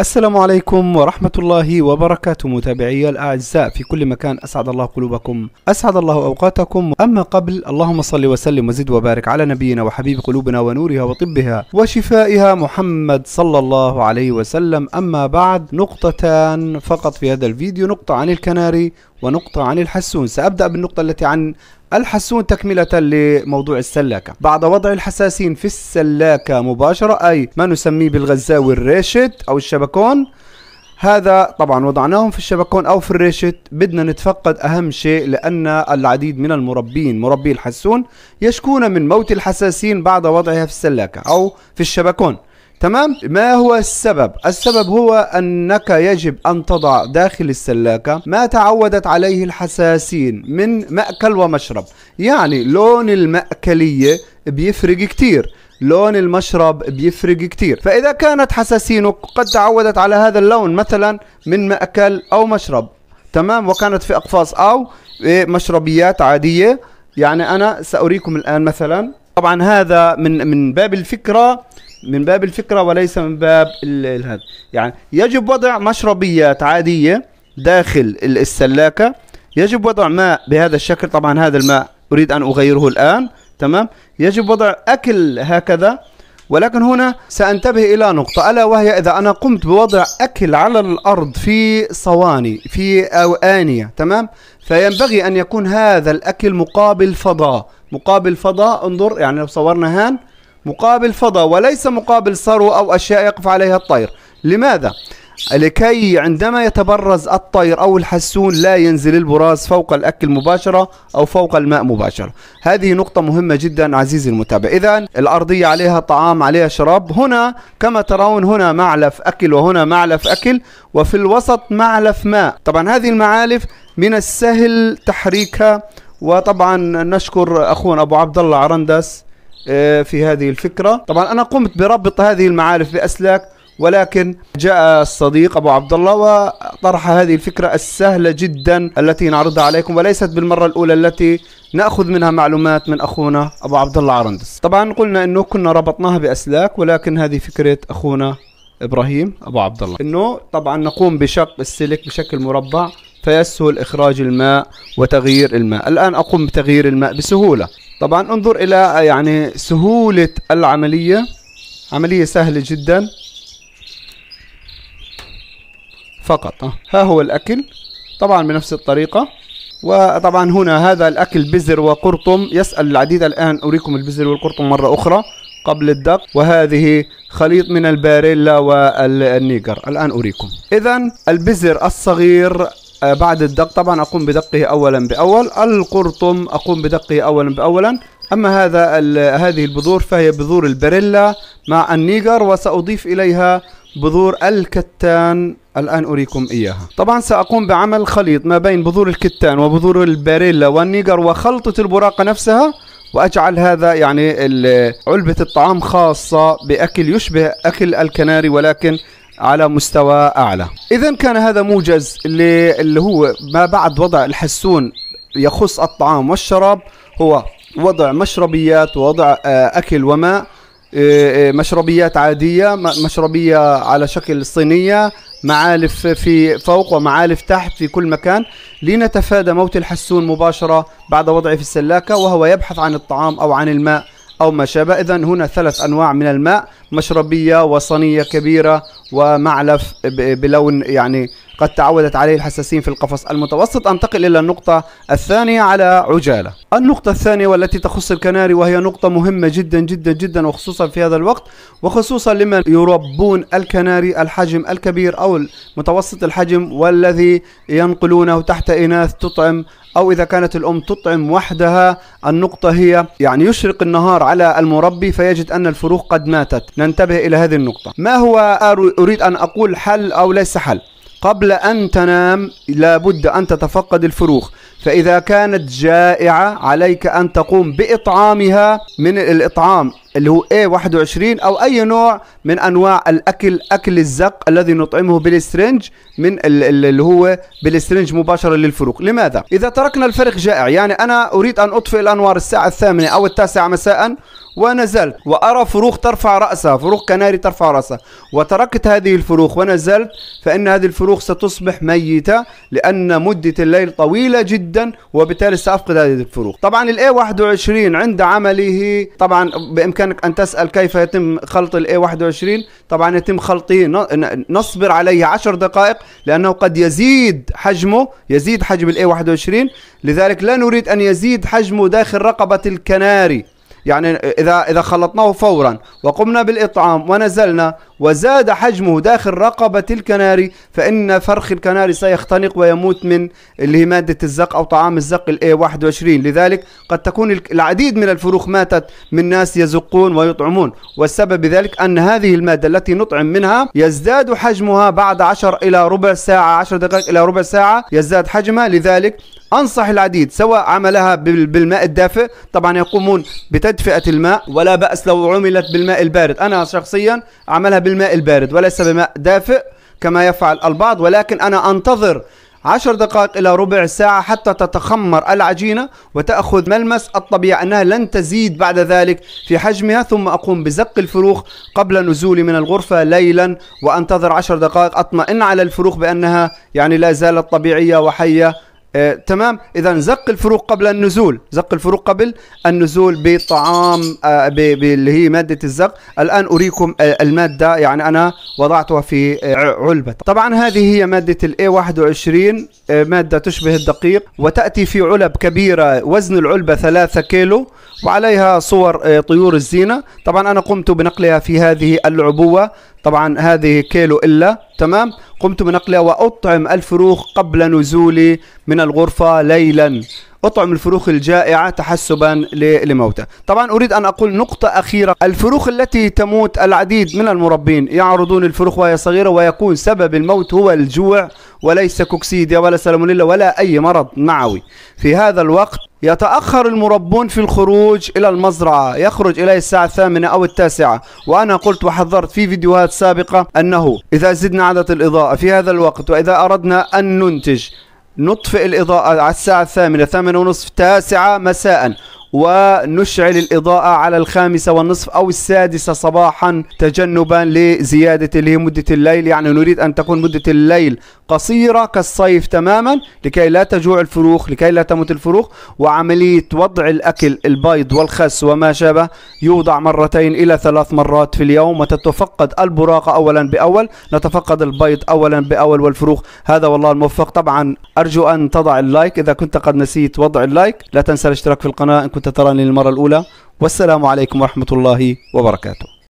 السلام عليكم ورحمة الله وبركاته متابعي الأعزاء في كل مكان أسعد الله قلوبكم أسعد الله أوقاتكم أما قبل اللهم صل وسلم وزد وبارك على نبينا وحبيب قلوبنا ونورها وطبها وشفائها محمد صلى الله عليه وسلم أما بعد نقطتان فقط في هذا الفيديو نقطة عن الكناري ونقطة عن الحسون سأبدأ بالنقطة التي عن الحسون تكملة لموضوع السلاكة بعد وضع الحساسين في السلاكة مباشرة أي ما نسميه بالغزاوي الريشت أو الشبكون هذا طبعا وضعناهم في الشبكون او في الريشت بدنا نتفقد اهم شيء لان العديد من المربين مربي الحسون يشكون من موت الحساسين بعد وضعها في السلاكه او في الشبكون تمام ما هو السبب السبب هو انك يجب ان تضع داخل السلاكة ما تعودت عليه الحساسين من مأكل ومشرب يعني لون المأكلية بيفرق كتير لون المشرب بيفرق كتير فإذا كانت حساسينك قد تعودت على هذا اللون مثلا من مأكل أو مشرب تمام وكانت في أقفاص أو إيه، مشربيات عادية يعني أنا سأريكم الآن مثلا طبعا هذا من من باب الفكرة من باب الفكره وليس من باب هذا يعني يجب وضع مشربيات عاديه داخل السلاكه يجب وضع ماء بهذا الشكل طبعا هذا الماء اريد ان اغيره الان تمام يجب وضع اكل هكذا ولكن هنا سأنتبه إلى نقطة ألا وهي إذا أنا قمت بوضع أكل على الأرض في صواني في أو آنية تمام فينبغي أن يكون هذا الأكل مقابل فضاء مقابل فضاء انظر يعني لو صورنا هان مقابل فضاء وليس مقابل صرو أو أشياء يقف عليها الطير لماذا؟ لكي عندما يتبرز الطير أو الحسون لا ينزل البراز فوق الأكل مباشرة أو فوق الماء مباشرة هذه نقطة مهمة جدا عزيزي المتابع إذا الأرضية عليها طعام عليها شراب هنا كما ترون هنا معلف أكل وهنا معلف أكل وفي الوسط معلف ماء طبعا هذه المعالف من السهل تحريكها وطبعا نشكر أخونا أبو عبد الله عرندس آه، في هذه الفكرة طبعا أنا قمت بربط هذه المعارف بأسلاك ولكن جاء الصديق ابو عبد الله وطرح هذه الفكره السهله جدا التي نعرضها عليكم وليست بالمره الاولى التي ناخذ منها معلومات من اخونا ابو عبد الله عرندس طبعا قلنا انه كنا ربطناها باسلاك ولكن هذه فكره اخونا ابراهيم ابو عبد الله انه طبعا نقوم بشق السلك بشكل مربع فيسهل اخراج الماء وتغيير الماء الان اقوم بتغيير الماء بسهوله طبعا انظر الى آه، يعني سهولة العملية عملية سهلة جدا فقط آه. ها هو الاكل طبعا بنفس الطريقة وطبعا هنا هذا الاكل بزر وقرطم يسأل العديد الان اريكم البزر والقرطم مرة اخرى قبل الدق وهذه خليط من الباريلا والنيجر الآن أريكم إذا البزر الصغير آه، بعد الدق طبعا أقوم بدقه أولا بأول القرطم أقوم بدقه أولا بأولا أما هذا هذه البذور فهي بذور البريلا مع النيجر وسأضيف إليها بذور الكتان الآن أريكم إياها طبعا سأقوم بعمل خليط ما بين بذور الكتان وبذور البريلا والنيجر وخلطة البراقة نفسها وأجعل هذا يعني علبة الطعام خاصة بأكل يشبه أكل الكناري ولكن على مستوى أعلى إذا كان هذا موجز اللي هو ما بعد وضع الحسون يخص الطعام والشراب هو وضع مشربيات ووضع آه، أكل وماء آه، آه، مشربيات عادية مشربية على شكل صينية معالف في فوق ومعالف تحت في كل مكان لنتفادى موت الحسون مباشرة بعد وضعه في السلاكة وهو يبحث عن الطعام أو عن الماء أو ما شابه إذا هنا ثلاث أنواع من الماء مشربية وصينية كبيرة ومعلف بلون يعني قد تعودت عليه الحساسين في القفص المتوسط أنتقل إلى النقطة الثانية على عجالة النقطة الثانية والتي تخص الكناري وهي نقطة مهمة جدا جدا جدا وخصوصا في هذا الوقت وخصوصا لمن يربون الكناري الحجم الكبير أو متوسط الحجم والذي ينقلونه تحت إناث تطعم أو إذا كانت الأم تطعم وحدها النقطة هي يعني يشرق النهار على المربي فيجد أن الفروخ قد ماتت ننتبه إلى هذه النقطة ما هو أريد أن أقول حل أو ليس حل قبل أن تنام لابد أن تتفقد الفروخ فإذا كانت جائعة عليك أن تقوم بإطعامها من الإطعام اللي هو A21 أو أي نوع من أنواع الأكل أكل الزق الذي نطعمه بالسترنج من اللي هو بالسترنج مباشرة للفروق لماذا؟ إذا تركنا الفرق جائع يعني أنا أريد أن أطفئ الأنوار الساعة الثامنة أو التاسعة مساء ونزلت وأرى فروخ ترفع رأسها فروخ كناري ترفع رأسها وتركت هذه الفروخ ونزلت فإن هذه الفروخ ستصبح ميتة لأن مدة الليل طويلة جدا وبالتالي سأفقد هذه الفروخ طبعا الـ A21 عند عمله طبعا بإمكان بإمكانك أن تسأل كيف يتم خلط الاي 21 طبعا يتم خلطه نصبر عليه 10 دقائق لأنه قد يزيد حجمه يزيد حجم الاي 21 لذلك لا نريد أن يزيد حجمه داخل رقبة الكناري يعني إذا إذا خلطناه فورا وقمنا بالإطعام ونزلنا وزاد حجمه داخل رقبة الكناري فإن فرخ الكناري سيختنق ويموت من اللي هي مادة الزق أو طعام الزق الاي 21 لذلك قد تكون العديد من الفروخ ماتت من ناس يزقون ويطعمون والسبب بذلك أن هذه المادة التي نطعم منها يزداد حجمها بعد 10 إلى ربع ساعة 10 دقائق إلى ربع ساعة يزداد حجمها لذلك انصح العديد سواء عملها بالماء الدافئ طبعا يقومون بتدفئه الماء ولا باس لو عملت بالماء البارد انا شخصيا عملها بالماء البارد وليس بماء دافئ كما يفعل البعض ولكن أنا أنتظر عشر دقائق إلى ربع ساعة حتى تتخمر العجينة وتأخذ ملمس الطبيعة أنها لن تزيد بعد ذلك في حجمها ثم أقوم بزق الفروخ قبل نزولي من الغرفة ليلا وأنتظر عشر دقائق أطمئن على الفروخ بأنها يعني لا زالت طبيعية وحية آه تمام اذا زق الفروق قبل النزول زق الفروق قبل النزول بطعام آه اللي هي ماده الزق الان اريكم آه الماده يعني انا وضعتها في آه علبه طبعا هذه هي ماده الاي 21 آه ماده تشبه الدقيق وتاتي في علب كبيره وزن العلبه 3 كيلو وعليها صور آه طيور الزينه طبعا انا قمت بنقلها في هذه العبوه طبعا هذه كيلو إلا تمام قمت بنقلها وأطعم الفروخ قبل نزولي من الغرفة ليلا أطعم الفروخ الجائعة تحسبا لموتى طبعا أريد أن أقول نقطة أخيرة الفروخ التي تموت العديد من المربين يعرضون الفروخ وهي صغيرة ويكون سبب الموت هو الجوع وليس كوكسيديا ولا سالمونيلا ولا أي مرض معوي في هذا الوقت يتأخر المربون في الخروج إلى المزرعة يخرج إليه الساعة الثامنة أو التاسعة وأنا قلت وحذرت في فيديوهات سابقة أنه إذا زدنا عدد الإضاءة في هذا الوقت وإذا أردنا أن ننتج نطفئ الإضاءة على الساعة الثامنة ثامنة ونصف تاسعة مساء ونشعل الإضاءة على الخامسة والنصف أو السادسة صباحا تجنبا لزيادة اللي هي مدة الليل يعني نريد أن تكون مدة الليل قصيرة كالصيف تماما لكي لا تجوع الفروخ لكي لا تموت الفروخ وعملية وضع الأكل البيض والخس وما شابه يوضع مرتين إلى ثلاث مرات في اليوم وتتفقد البراقة أولا بأول نتفقد البيض أولا بأول والفروخ هذا والله الموفق طبعا أرجو أن تضع اللايك إذا كنت قد نسيت وضع اللايك لا تنسى الاشتراك في القناة إن كنت كنت تراني للمرة الأولى والسلام عليكم ورحمة الله وبركاته